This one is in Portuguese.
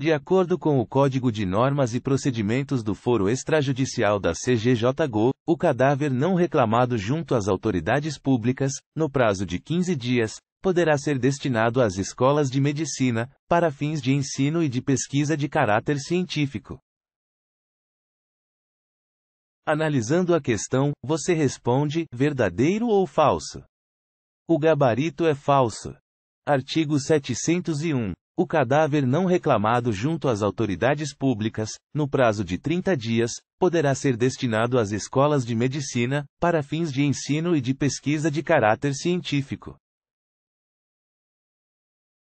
De acordo com o Código de Normas e Procedimentos do Foro Extrajudicial da CGJGO, o cadáver não reclamado junto às autoridades públicas, no prazo de 15 dias, poderá ser destinado às escolas de medicina, para fins de ensino e de pesquisa de caráter científico. Analisando a questão, você responde: verdadeiro ou falso? O gabarito é falso. Artigo 701 o cadáver não reclamado junto às autoridades públicas, no prazo de 30 dias, poderá ser destinado às escolas de medicina, para fins de ensino e de pesquisa de caráter científico.